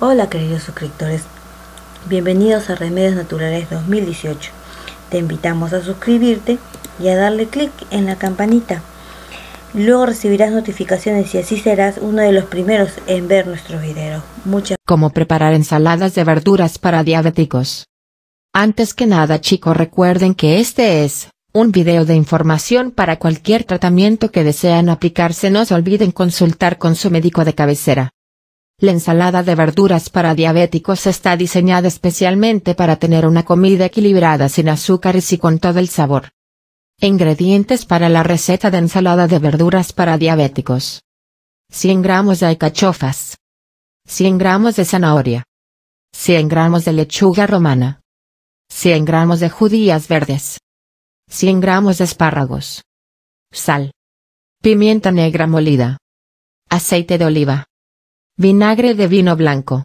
Hola queridos suscriptores, bienvenidos a Remedios Naturales 2018. Te invitamos a suscribirte y a darle clic en la campanita. Luego recibirás notificaciones y así serás uno de los primeros en ver nuestros videos. Muchas Como preparar ensaladas de verduras para diabéticos. Antes que nada chicos recuerden que este es un video de información para cualquier tratamiento que desean aplicarse. No se olviden consultar con su médico de cabecera. La ensalada de verduras para diabéticos está diseñada especialmente para tener una comida equilibrada sin azúcares y con todo el sabor. Ingredientes para la receta de ensalada de verduras para diabéticos. 100 gramos de alcachofas. 100 gramos de zanahoria. 100 gramos de lechuga romana. 100 gramos de judías verdes. 100 gramos de espárragos. Sal. Pimienta negra molida. Aceite de oliva. Vinagre de vino blanco.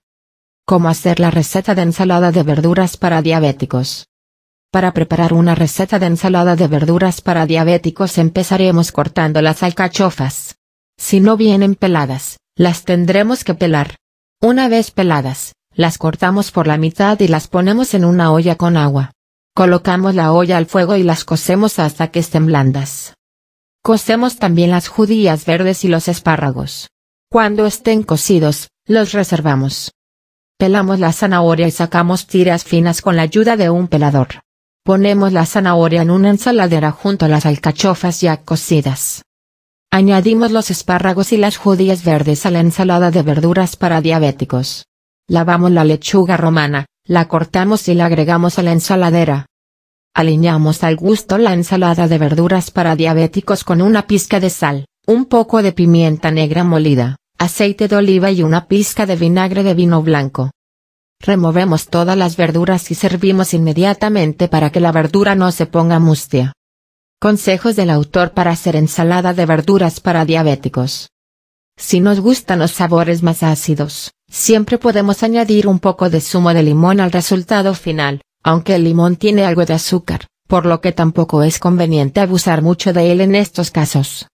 Cómo hacer la receta de ensalada de verduras para diabéticos. Para preparar una receta de ensalada de verduras para diabéticos empezaremos cortando las alcachofas. Si no vienen peladas, las tendremos que pelar. Una vez peladas, las cortamos por la mitad y las ponemos en una olla con agua. Colocamos la olla al fuego y las cocemos hasta que estén blandas. Cocemos también las judías verdes y los espárragos. Cuando estén cocidos, los reservamos. Pelamos la zanahoria y sacamos tiras finas con la ayuda de un pelador. Ponemos la zanahoria en una ensaladera junto a las alcachofas ya cocidas. Añadimos los espárragos y las judías verdes a la ensalada de verduras para diabéticos. Lavamos la lechuga romana, la cortamos y la agregamos a la ensaladera. Aliñamos al gusto la ensalada de verduras para diabéticos con una pizca de sal, un poco de pimienta negra molida, aceite de oliva y una pizca de vinagre de vino blanco. Removemos todas las verduras y servimos inmediatamente para que la verdura no se ponga mustia. Consejos del autor para hacer ensalada de verduras para diabéticos. Si nos gustan los sabores más ácidos, siempre podemos añadir un poco de zumo de limón al resultado final, aunque el limón tiene algo de azúcar, por lo que tampoco es conveniente abusar mucho de él en estos casos.